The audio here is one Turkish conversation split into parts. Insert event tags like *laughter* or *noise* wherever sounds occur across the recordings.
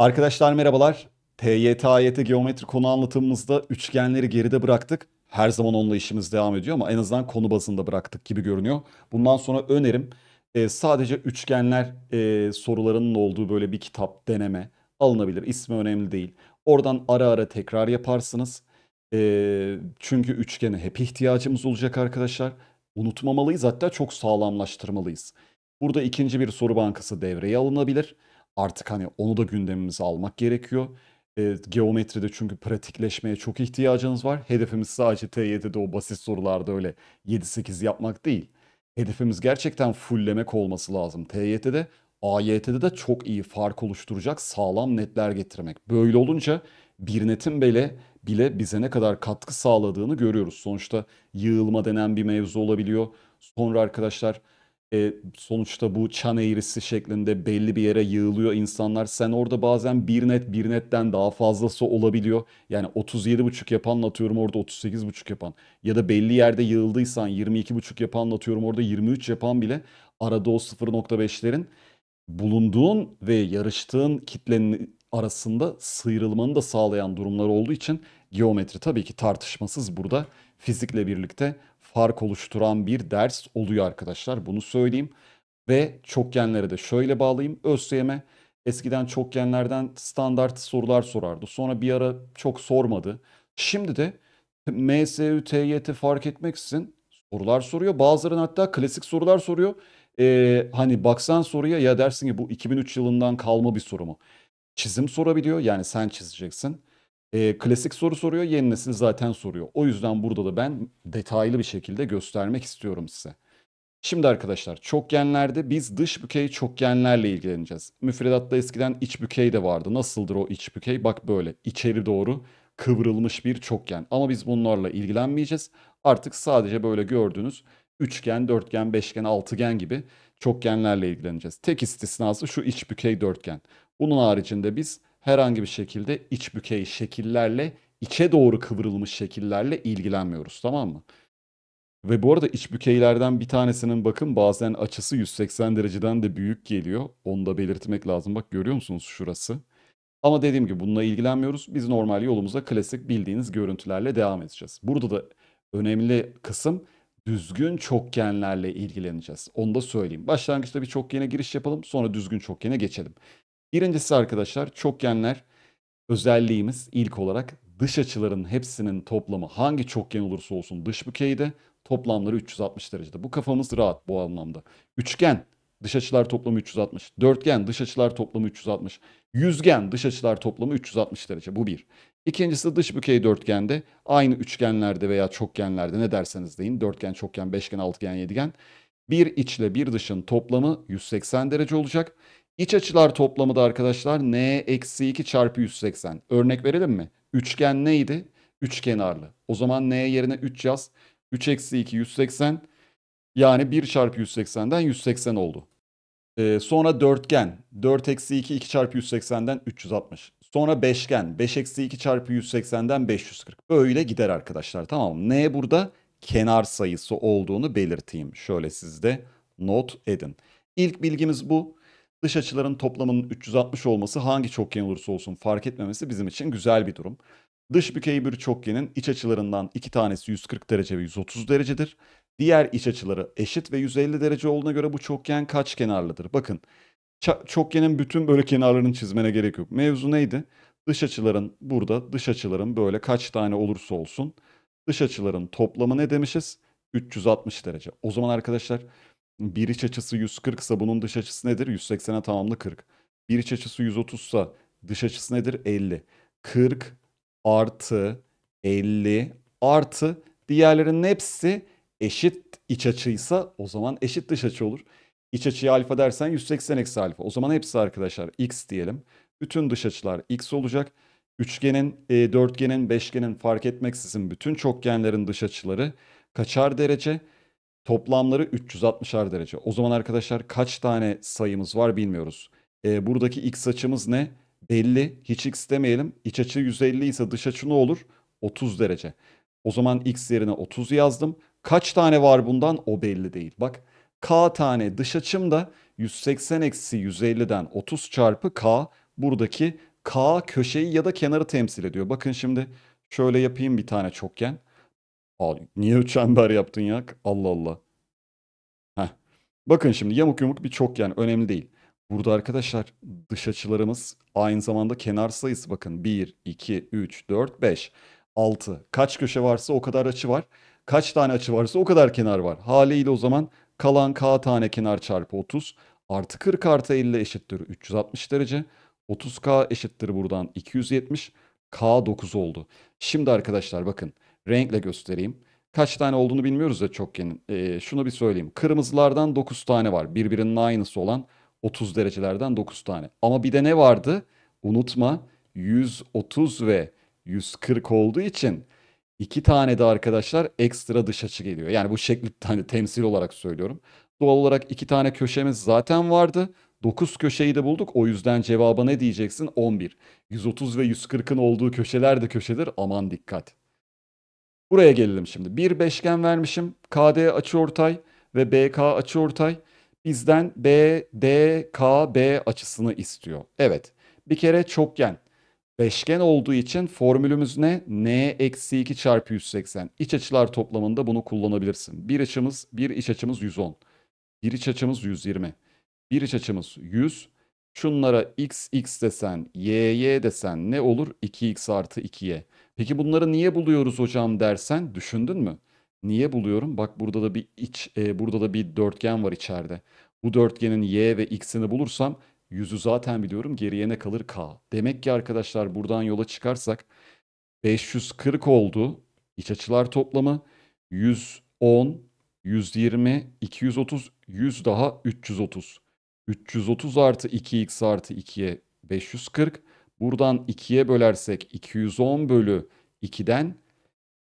Arkadaşlar merhabalar. TYT AYT geometri konu anlatımımızda üçgenleri geride bıraktık. Her zaman onunla işimiz devam ediyor ama en azından konu bazında bıraktık gibi görünüyor. Bundan sonra önerim e, sadece üçgenler e, sorularının olduğu böyle bir kitap deneme alınabilir. İsmi önemli değil. Oradan ara ara tekrar yaparsınız. E, çünkü üçgene hep ihtiyacımız olacak arkadaşlar. Unutmamalıyız hatta çok sağlamlaştırmalıyız. Burada ikinci bir soru bankası devreye alınabilir. Artık hani onu da gündemimize almak gerekiyor. E, geometride çünkü pratikleşmeye çok ihtiyacınız var. Hedefimiz sadece T7'de o basit sorularda öyle 7-8 yapmak değil. Hedefimiz gerçekten fulllemek olması lazım. TYT'de, AYT'de de çok iyi fark oluşturacak sağlam netler getirmek. Böyle olunca bir netin bile bile bize ne kadar katkı sağladığını görüyoruz. Sonuçta yığılma denen bir mevzu olabiliyor. Sonra arkadaşlar e, sonuçta bu çan eğrisi şeklinde belli bir yere yığılıyor insanlar. Sen orada bazen bir net bir netten daha fazlası olabiliyor. Yani 37.5 yapan atıyorum orada 38.5 yapan ya da belli yerde yığıldıysan 22.5 yapan atıyorum orada 23 yapan bile arada o 0.5'lerin bulunduğun ve yarıştığın kitlenin arasında sıyrılmanı da sağlayan durumlar olduğu için geometri tabii ki tartışmasız burada fizikle birlikte fark oluşturan bir ders oluyor arkadaşlar. Bunu söyleyeyim. Ve çokgenlere de şöyle bağlayayım. ÖSYM eskiden çokgenlerden standart sorular sorardı. Sonra bir ara çok sormadı. Şimdi de MSÜ, TYT fark etmeksizin sorular soruyor. Bazılarının hatta klasik sorular soruyor. Ee, hani baksan soruya ya dersin ki bu 2003 yılından kalma bir soru mu? Çizim sorabiliyor yani sen çizeceksin. E, klasik soru soruyor, yeni nesil zaten soruyor. O yüzden burada da ben detaylı bir şekilde göstermek istiyorum size. Şimdi arkadaşlar çokgenlerde biz dış bükey çokgenlerle ilgileneceğiz. Müfredatta eskiden iç bükey de vardı. Nasıldır o iç bükey? Bak böyle içeri doğru kıvrılmış bir çokgen. Ama biz bunlarla ilgilenmeyeceğiz. Artık sadece böyle gördüğünüz üçgen, dörtgen, beşgen, altıgen gibi çokgenlerle ilgileneceğiz. Tek istisnası şu iç bükey dörtgen. Bunun haricinde biz herhangi bir şekilde iç bükey şekillerle, içe doğru kıvrılmış şekillerle ilgilenmiyoruz tamam mı? Ve bu arada iç bükeylerden bir tanesinin bakın bazen açısı 180 dereceden de büyük geliyor. Onu da belirtmek lazım. Bak görüyor musunuz şurası? Ama dediğim gibi bununla ilgilenmiyoruz. Biz normal yolumuza klasik bildiğiniz görüntülerle devam edeceğiz. Burada da önemli kısım düzgün çokgenlerle ilgileneceğiz. Onu da söyleyeyim. Başlangıçta bir çokgene giriş yapalım sonra düzgün çokgene geçelim. Birincisi arkadaşlar çokgenler özelliğimiz ilk olarak dış açıların hepsinin toplamı hangi çokgen olursa olsun dış bükeyde toplamları 360 derecede. Bu kafamız rahat bu anlamda. Üçgen dış açılar toplamı 360. Dörtgen dış açılar toplamı 360. Yüzgen dış açılar toplamı 360 derece. Bu bir. İkincisi dış bükey dörtgende aynı üçgenlerde veya çokgenlerde ne derseniz deyin. Dörtgen, çokgen, beşgen, altıgen, yedigen. Bir içle bir dışın toplamı 180 derece olacak. İç açılar toplamı da arkadaşlar n eksi 2 çarpı 180. Örnek verelim mi? Üçgen neydi? Üç kenarlı. O zaman n yerine 3 yaz. 3 eksi 2 180. Yani 1 çarpı 180'den 180 oldu. Ee, sonra dörtgen. 4 eksi 2 2 çarpı 180'den 360. Sonra beşgen. 5 eksi 2 çarpı 180'den 540. Böyle gider arkadaşlar tamam n burada kenar sayısı olduğunu belirteyim. Şöyle sizde not edin. İlk bilgimiz bu. Dış açıların toplamının 360 olması hangi çokgen olursa olsun fark etmemesi bizim için güzel bir durum. Dış bükey bir çokgenin iç açılarından iki tanesi 140 derece ve 130 derecedir. Diğer iç açıları eşit ve 150 derece olduğuna göre bu çokgen kaç kenarlıdır? Bakın çokgenin bütün böyle kenarlarını çizmene gerek yok. Mevzu neydi? Dış açıların burada dış açıların böyle kaç tane olursa olsun dış açıların toplamı ne demişiz? 360 derece. O zaman arkadaşlar bir iç açısı 140 ise bunun dış açısı nedir? 180'e tamamlı 40. Bir iç açısı 130 ise dış açısı nedir? 50. 40 artı 50 artı diğerlerinin hepsi eşit iç açıysa o zaman eşit dış açı olur. İç açıya alfa dersen 180 eksi alfa. O zaman hepsi arkadaşlar x diyelim. Bütün dış açılar x olacak. Üçgenin, e, dörtgenin, beşgenin fark etmeksizin bütün çokgenlerin dış açıları kaçar derece? Toplamları 360'ar derece. O zaman arkadaşlar kaç tane sayımız var bilmiyoruz. E, buradaki x açımız ne? Belli. Hiç x demeyelim. İç açı 150 ise dış açı ne olur? 30 derece. O zaman x yerine 30 yazdım. Kaç tane var bundan o belli değil. Bak k tane dış açım da 180 eksi 150'den 30 çarpı k buradaki k köşeyi ya da kenarı temsil ediyor. Bakın şimdi şöyle yapayım bir tane çokgen niye üç çember yaptın ya? Allah Allah. Heh. Bakın şimdi yamuk yumuk bir çok yani önemli değil. Burada arkadaşlar dış açılarımız aynı zamanda kenar sayısı bakın 1, 2, 3, 4, 5, 6. Kaç köşe varsa o kadar açı var. Kaç tane açı varsa o kadar kenar var. Haliyle o zaman kalan k tane kenar çarpı 30 artı 40 artı 50 eşittir 360 derece. 30k eşittir buradan 270. K 9 oldu. Şimdi arkadaşlar bakın renkle göstereyim. Kaç tane olduğunu bilmiyoruz ya çokgenin. E, ee, şunu bir söyleyeyim. Kırmızılardan 9 tane var. Birbirinin aynısı olan 30 derecelerden 9 tane. Ama bir de ne vardı? Unutma 130 ve 140 olduğu için iki tane de arkadaşlar ekstra dış açı geliyor. Yani bu şekli *laughs* hani temsil olarak söylüyorum. Doğal olarak iki tane köşemiz zaten vardı. 9 köşeyi de bulduk. O yüzden cevaba ne diyeceksin? 11. 130 ve 140'ın olduğu köşeler de köşedir. Aman dikkat. Buraya gelelim şimdi. Bir beşgen vermişim. KD açıortay ve BK açıortay bizden BDKB açısını istiyor. Evet. Bir kere çokgen. Beşgen olduğu için formülümüz ne? N eksi 2 çarpı 180. İç açılar toplamında bunu kullanabilirsin. Bir açımız, bir iç açımız 110. Bir iç açımız 120. Bir iç açımız 100. Şunlara x x desen, y y desen ne olur? 2x artı 2y. Peki bunları niye buluyoruz hocam dersen düşündün mü? Niye buluyorum? Bak burada da bir iç, e, burada da bir dörtgen var içeride. Bu dörtgenin y ve x'ini bulursam yüzü zaten biliyorum geriye ne kalır k. Demek ki arkadaşlar buradan yola çıkarsak 540 oldu iç açılar toplamı. 110, 120, 230, 100 daha 330. 330 artı 2x artı 2'ye 540. Buradan 2'ye bölersek 210 bölü 2'den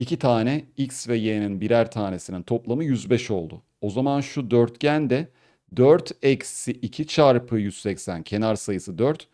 2 tane x ve y'nin birer tanesinin toplamı 105 oldu. O zaman şu dörtgen de 4 eksi 2 çarpı 180 kenar sayısı 4.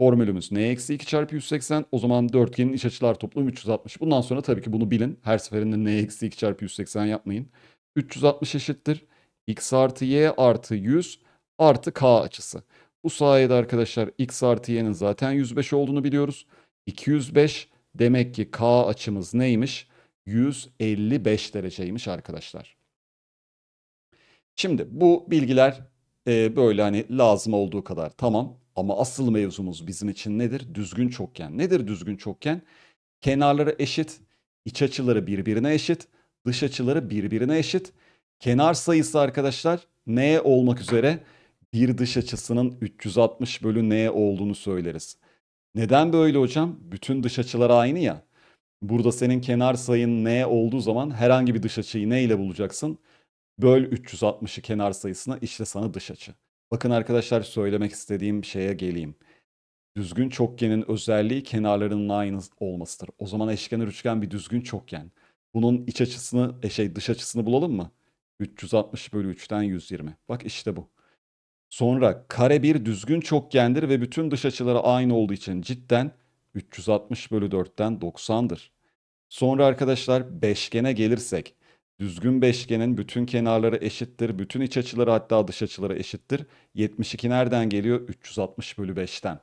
Formülümüz n eksi 2 çarpı 180 o zaman dörtgenin iç açılar toplamı 360. Bundan sonra tabii ki bunu bilin. Her seferinde n eksi 2 çarpı 180 yapmayın. 360 eşittir. x artı y artı 100 artı k açısı. Bu sayede arkadaşlar x artı y'nin zaten 105 olduğunu biliyoruz. 205 demek ki k açımız neymiş? 155 dereceymiş arkadaşlar. Şimdi bu bilgiler e, böyle hani lazım olduğu kadar tamam ama asıl mevzumuz bizim için nedir? Düzgün çokgen. Nedir düzgün çokgen? Kenarları eşit, iç açıları birbirine eşit, dış açıları birbirine eşit. Kenar sayısı arkadaşlar neye olmak üzere? bir dış açısının 360 bölü n olduğunu söyleriz. Neden böyle hocam? Bütün dış açılar aynı ya. Burada senin kenar sayın n olduğu zaman herhangi bir dış açıyı n ile bulacaksın. Böl 360'ı kenar sayısına işte sana dış açı. Bakın arkadaşlar söylemek istediğim şeye geleyim. Düzgün çokgenin özelliği kenarlarının aynı olmasıdır. O zaman eşkenar üçgen bir düzgün çokgen. Bunun iç açısını, e, şey dış açısını bulalım mı? 360 bölü 3'ten 120. Bak işte bu. Sonra kare bir düzgün çokgendir ve bütün dış açıları aynı olduğu için cidden 360 bölü 4'ten 90'dır. Sonra arkadaşlar beşgene gelirsek düzgün beşgenin bütün kenarları eşittir. Bütün iç açıları hatta dış açıları eşittir. 72 nereden geliyor? 360 bölü 5'ten.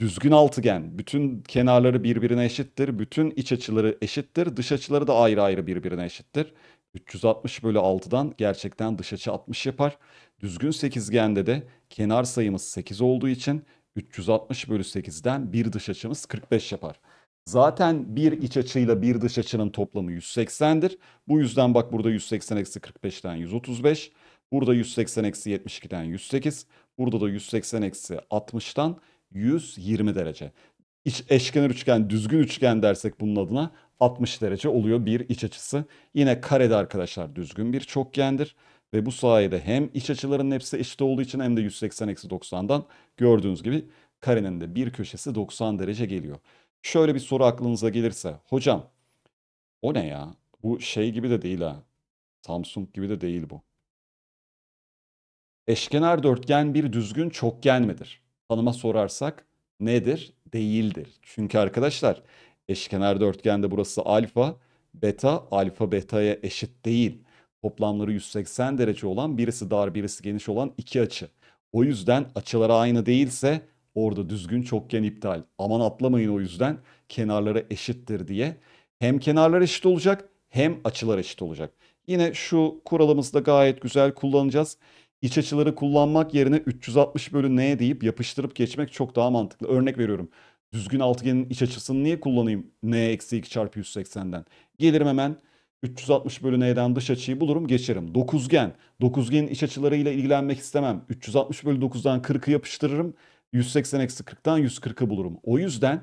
Düzgün altıgen bütün kenarları birbirine eşittir. Bütün iç açıları eşittir. Dış açıları da ayrı ayrı birbirine eşittir. 360 bölü 6'dan gerçekten dış açı 60 yapar. Düzgün sekizgende de kenar sayımız 8 olduğu için 360 bölü 8'den bir dış açımız 45 yapar. Zaten bir iç açıyla bir dış açının toplamı 180'dir. Bu yüzden bak burada 180 eksi 45'ten 135. Burada 180 eksi 72'den 108. Burada da 180 eksi 60'tan 120 derece iç eşkenar üçgen, düzgün üçgen dersek bunun adına 60 derece oluyor bir iç açısı. Yine karede arkadaşlar düzgün bir çokgendir. Ve bu sayede hem iç açıların hepsi eşit olduğu için hem de 180-90'dan gördüğünüz gibi karenin de bir köşesi 90 derece geliyor. Şöyle bir soru aklınıza gelirse. Hocam o ne ya? Bu şey gibi de değil ha. Samsung gibi de değil bu. Eşkenar dörtgen bir düzgün çokgen midir? Tanıma sorarsak nedir? değildir. Çünkü arkadaşlar eşkenar dörtgende burası alfa, beta, alfa betaya eşit değil. Toplamları 180 derece olan birisi dar birisi geniş olan iki açı. O yüzden açıları aynı değilse orada düzgün çokgen iptal. Aman atlamayın o yüzden kenarları eşittir diye. Hem kenarlar eşit olacak hem açılar eşit olacak. Yine şu kuralımızı da gayet güzel kullanacağız iç açıları kullanmak yerine 360 bölü n'e deyip yapıştırıp geçmek çok daha mantıklı. Örnek veriyorum. Düzgün altıgenin iç açısını niye kullanayım? n eksi 2 çarpı 180'den. Gelirim hemen 360 bölü n'den dış açıyı bulurum geçerim. Dokuzgen. Dokuzgenin iç açılarıyla ilgilenmek istemem. 360 bölü 9'dan 40'ı yapıştırırım. 180 eksi 40'tan 140'ı bulurum. O yüzden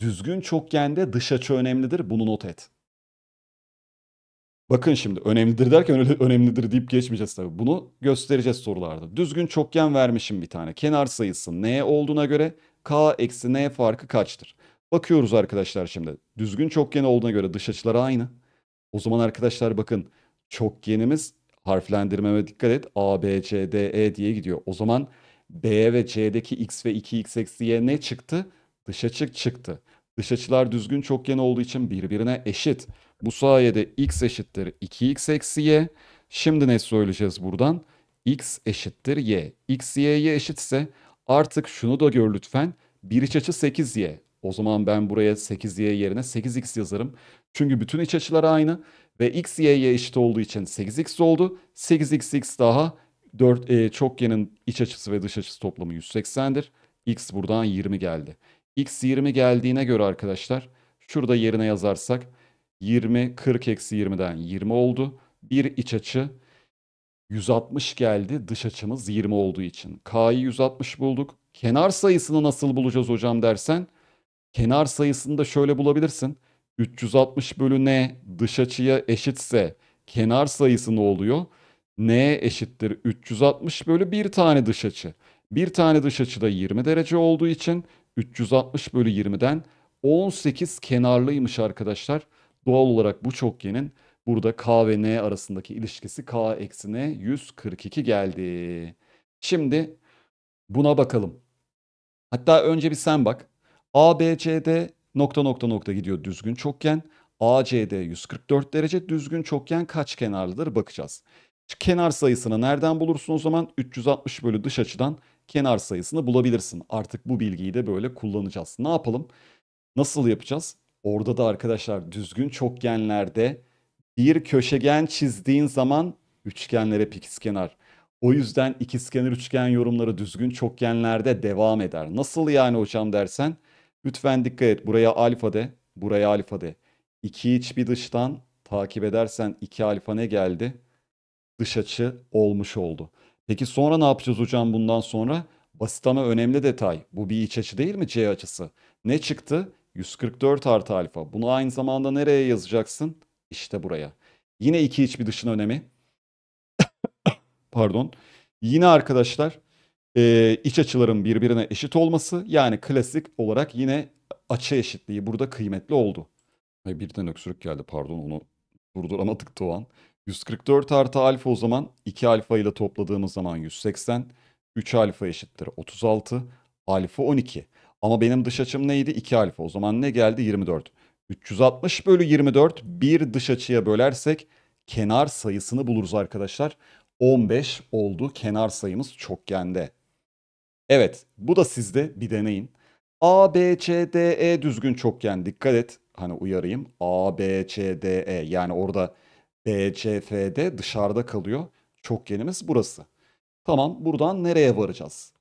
düzgün çokgende dış açı önemlidir. Bunu not et. Bakın şimdi önemlidir derken öyle *laughs* önemlidir deyip geçmeyeceğiz tabii. Bunu göstereceğiz sorularda. Düzgün çokgen vermişim bir tane. Kenar sayısı n olduğuna göre k eksi n farkı kaçtır? Bakıyoruz arkadaşlar şimdi. Düzgün çokgen olduğuna göre dış açılar aynı. O zaman arkadaşlar bakın çokgenimiz harflendirmeme dikkat et. A, B, C, D, E diye gidiyor. O zaman B ve C'deki x ve 2x eksi y ne çıktı? Dış açı çıktı. Dış açılar düzgün çokgen olduğu için birbirine eşit. Bu sayede x eşittir 2x eksi y. Şimdi ne söyleyeceğiz buradan? x eşittir y. x y'ye eşitse artık şunu da gör lütfen. Bir iç açı 8y. O zaman ben buraya 8y yerine 8x yazarım. Çünkü bütün iç açılar aynı ve x y'ye eşit olduğu için 8x oldu. 8xx daha 4 e, çokgenin iç açısı ve dış açısı toplamı 180'dir. x buradan 20 geldi. x 20 geldiğine göre arkadaşlar şurada yerine yazarsak 20, 40 eksi 20'den 20 oldu. Bir iç açı 160 geldi. Dış açımız 20 olduğu için. K'yı 160 bulduk. Kenar sayısını nasıl bulacağız hocam dersen. Kenar sayısını da şöyle bulabilirsin. 360 bölü n dış açıya eşitse kenar sayısı ne oluyor? n eşittir 360 bölü bir tane dış açı. Bir tane dış açı da 20 derece olduğu için 360 bölü 20'den 18 kenarlıymış arkadaşlar. Doğal olarak bu çokgenin burada K ve N arasındaki ilişkisi K eksi N 142 geldi. Şimdi buna bakalım. Hatta önce bir sen bak. ABCD nokta nokta nokta gidiyor düzgün çokgen. ACD 144 derece düzgün çokgen kaç kenarlıdır bakacağız. Kenar sayısını nereden bulursun o zaman? 360 bölü dış açıdan kenar sayısını bulabilirsin. Artık bu bilgiyi de böyle kullanacağız. Ne yapalım? Nasıl yapacağız? Orada da arkadaşlar düzgün çokgenlerde bir köşegen çizdiğin zaman üçgenlere kenar. O yüzden ikizkenar üçgen yorumları düzgün çokgenlerde devam eder. Nasıl yani hocam dersen lütfen dikkat et. Buraya alfa de, buraya alfa de. İki iç bir dıştan takip edersen iki alfa ne geldi? Dış açı olmuş oldu. Peki sonra ne yapacağız hocam bundan sonra? Basit ama önemli detay. Bu bir iç açı değil mi C açısı? Ne çıktı? 144 artı alfa. Bunu aynı zamanda nereye yazacaksın? İşte buraya. Yine iki iç bir dışın önemi. *coughs* Pardon. Yine arkadaşlar e, iç açıların birbirine eşit olması yani klasik olarak yine açı eşitliği burada kıymetli oldu. Ay birden öksürük geldi pardon onu durduramadık Doğan. 144 artı alfa o zaman 2 alfa ile topladığımız zaman 180. 3 alfa eşittir 36. Alfa 12. Ama benim dış açım neydi? 2 alfa. O zaman ne geldi? 24. 360 bölü 24 bir dış açıya bölersek kenar sayısını buluruz arkadaşlar. 15 oldu kenar sayımız çokgende. Evet bu da sizde bir deneyin. A, B, C, D, E düzgün çokgen dikkat et. Hani uyarayım. A, B, C, D, E yani orada B, C, F, D dışarıda kalıyor. Çokgenimiz burası. Tamam buradan nereye varacağız?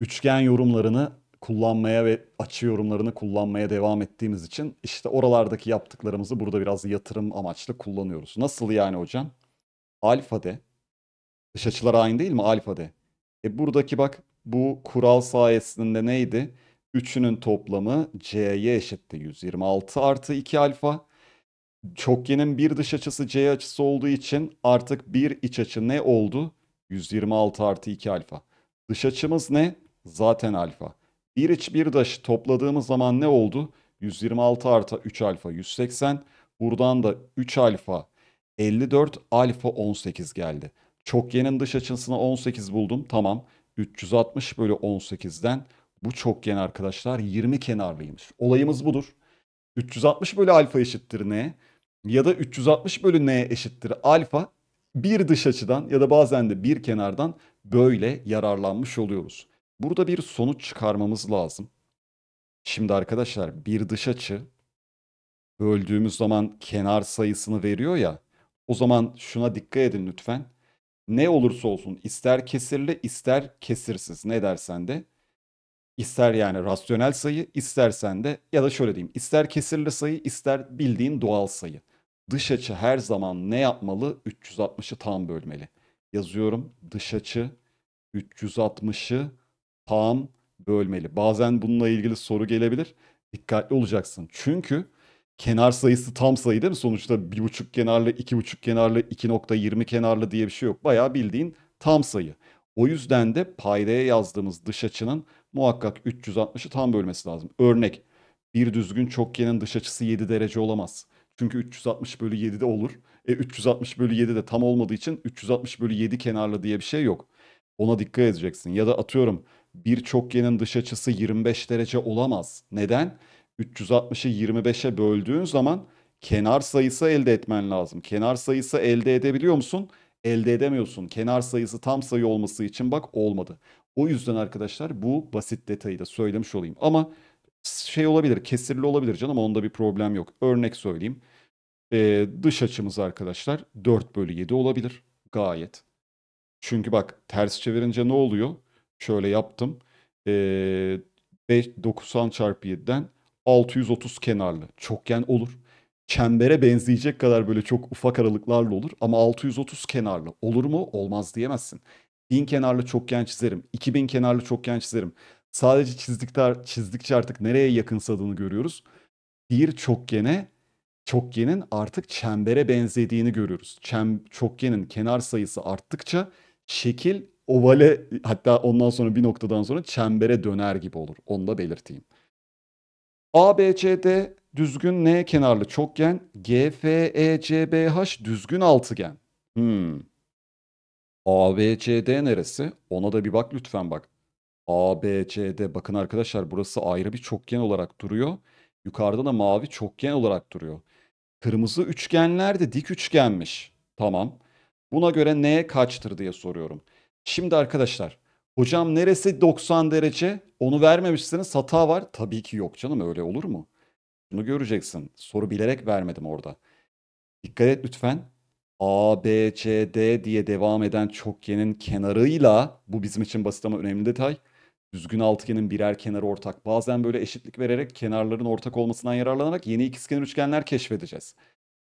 Üçgen yorumlarını kullanmaya ve açı yorumlarını kullanmaya devam ettiğimiz için işte oralardaki yaptıklarımızı burada biraz yatırım amaçlı kullanıyoruz. Nasıl yani hocam? Alfa de Dış açılar aynı değil mi? Alfa de. E buradaki bak bu kural sayesinde neydi? Üçünün toplamı C'ye eşitti. 126 artı 2 alfa. Çokgenin bir dış açısı C açısı olduğu için artık bir iç açı ne oldu? 126 artı 2 alfa. Dış açımız ne? Zaten alfa. 1 iç 1 dış topladığımız zaman ne oldu? 126 artı 3 alfa 180. Buradan da 3 alfa 54 alfa 18 geldi. Çokgenin dış açısını 18 buldum. Tamam. 360 bölü 18'den bu çokgen arkadaşlar 20 kenarlıymış. Olayımız budur. 360 bölü alfa eşittir ne? ya da 360 bölü n eşittir alfa bir dış açıdan ya da bazen de bir kenardan böyle yararlanmış oluyoruz. Burada bir sonuç çıkarmamız lazım. Şimdi arkadaşlar bir dış açı böldüğümüz zaman kenar sayısını veriyor ya. O zaman şuna dikkat edin lütfen. Ne olursa olsun ister kesirli ister kesirsiz ne dersen de ister yani rasyonel sayı istersen de ya da şöyle diyeyim ister kesirli sayı ister bildiğin doğal sayı. Dış açı her zaman ne yapmalı? 360'ı tam bölmeli. Yazıyorum dış açı 360'ı tam bölmeli. Bazen bununla ilgili soru gelebilir. Dikkatli olacaksın. Çünkü kenar sayısı tam sayı değil mi? Sonuçta bir buçuk kenarlı, iki buçuk kenarlı, 2.20 kenarlı diye bir şey yok. Bayağı bildiğin tam sayı. O yüzden de paydaya yazdığımız dış açının muhakkak 360'ı tam bölmesi lazım. Örnek bir düzgün çokgenin dış açısı 7 derece olamaz. Çünkü 360 bölü 7 de olur. E 360 bölü 7 de tam olmadığı için 360 bölü 7 kenarlı diye bir şey yok. Ona dikkat edeceksin. Ya da atıyorum bir çokgenin dış açısı 25 derece olamaz. Neden? 360'ı 25'e böldüğün zaman kenar sayısı elde etmen lazım. Kenar sayısı elde edebiliyor musun? Elde edemiyorsun. Kenar sayısı tam sayı olması için bak olmadı. O yüzden arkadaşlar bu basit detayı da söylemiş olayım. Ama şey olabilir, kesirli olabilir canım onda bir problem yok. Örnek söyleyeyim. Ee, dış açımız arkadaşlar 4 bölü 7 olabilir. Gayet. Çünkü bak ters çevirince ne oluyor? şöyle yaptım. E, 5, 90 çarpı 7'den 630 kenarlı çokgen olur. Çembere benzeyecek kadar böyle çok ufak aralıklarla olur ama 630 kenarlı olur mu? Olmaz diyemezsin. 1000 kenarlı çokgen çizerim. 2000 kenarlı çokgen çizerim. Sadece çizdikler, çizdikçe artık nereye yakınsadığını görüyoruz. Bir çokgene çokgenin artık çembere benzediğini görüyoruz. Çem, çokgenin kenar sayısı arttıkça şekil ovale hatta ondan sonra bir noktadan sonra çembere döner gibi olur. Onu da belirteyim. ABCD düzgün N kenarlı çokgen, GFECBH düzgün altıgen. Hmm. ABCD neresi? Ona da bir bak lütfen bak. ABCD bakın arkadaşlar burası ayrı bir çokgen olarak duruyor. Yukarıda da mavi çokgen olarak duruyor. Kırmızı üçgenler de dik üçgenmiş. Tamam. Buna göre N kaçtır diye soruyorum. Şimdi arkadaşlar hocam neresi 90 derece onu vermemişsiniz hata var. Tabii ki yok canım öyle olur mu? Bunu göreceksin. Soru bilerek vermedim orada. Dikkat et lütfen. A, B, C, D diye devam eden çokgenin kenarıyla bu bizim için basit ama önemli detay. Düzgün altıgenin birer kenarı ortak. Bazen böyle eşitlik vererek kenarların ortak olmasından yararlanarak yeni ikizkenar üçgenler keşfedeceğiz.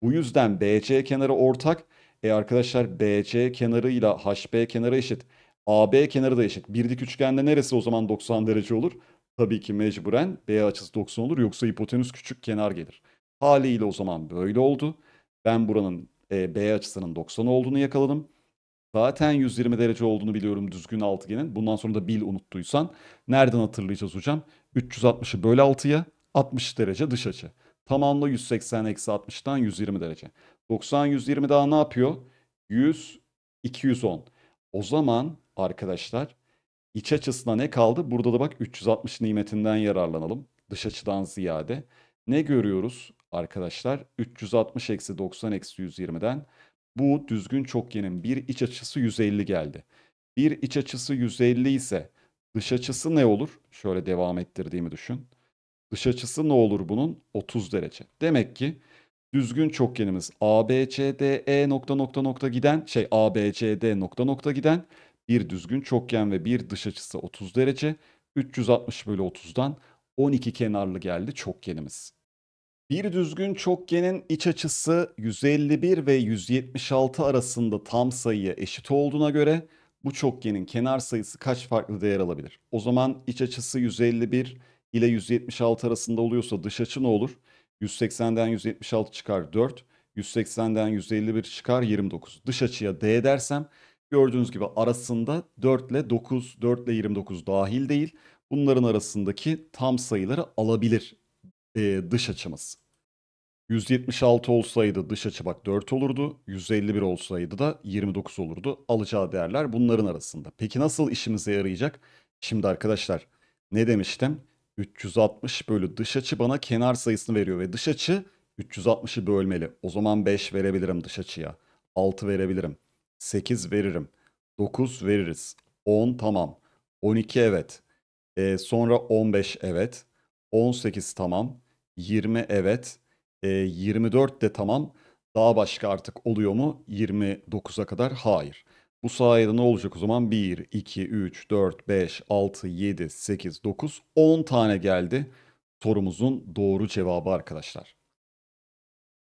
Bu yüzden BC kenarı ortak. E arkadaşlar BC kenarıyla HB kenarı eşit. AB kenarı da eşit. Bir dik üçgende neresi o zaman 90 derece olur? Tabii ki mecburen B açısı 90 olur yoksa hipotenüs küçük kenar gelir. Haliyle o zaman böyle oldu. Ben buranın e, B açısının 90 olduğunu yakaladım. Zaten 120 derece olduğunu biliyorum düzgün altıgenin. Bundan sonra da bil unuttuysan. Nereden hatırlayacağız hocam? 360'ı böl 6'ya 60 derece dış açı. Tamamla 180 eksi 60'tan 120 derece. 90, 120 daha ne yapıyor? 100, 210. O zaman arkadaşlar iç açısına ne kaldı? Burada da bak 360 nimetinden yararlanalım. Dış açıdan ziyade. Ne görüyoruz arkadaşlar? 360 eksi 90 eksi 120'den bu düzgün çokgenin bir iç açısı 150 geldi. Bir iç açısı 150 ise dış açısı ne olur? Şöyle devam ettirdiğimi düşün. Dış açısı ne olur bunun? 30 derece. Demek ki düzgün çokgenimiz ABCDE nokta nokta nokta giden şey ABCD nokta nokta giden bir düzgün çokgen ve bir dış açısı 30 derece 360 bölü 30'dan 12 kenarlı geldi çokgenimiz. Bir düzgün çokgenin iç açısı 151 ve 176 arasında tam sayıya eşit olduğuna göre bu çokgenin kenar sayısı kaç farklı değer alabilir? O zaman iç açısı 151 ile 176 arasında oluyorsa dış açı ne olur? 180'den 176 çıkar 4. 180'den 151 çıkar 29. Dış açıya D dersem gördüğünüz gibi arasında 4 ile 9, 4 ile 29 dahil değil. Bunların arasındaki tam sayıları alabilir e, dış açımız. 176 olsaydı dış açı bak 4 olurdu. 151 olsaydı da 29 olurdu. Alacağı değerler bunların arasında. Peki nasıl işimize yarayacak? Şimdi arkadaşlar ne demiştim? 360 bölü dış açı bana kenar sayısını veriyor ve dış açı 360'ı bölmeli. O zaman 5 verebilirim dış açıya. 6 verebilirim. 8 veririm. 9 veririz. 10 tamam. 12 evet. Ee, sonra 15 evet. 18 tamam. 20 evet. Ee, 24 de tamam. Daha başka artık oluyor mu? 29'a kadar hayır. Bu sayede ne olacak o zaman? 1, 2, 3, 4, 5, 6, 7, 8, 9, 10 tane geldi. Sorumuzun doğru cevabı arkadaşlar.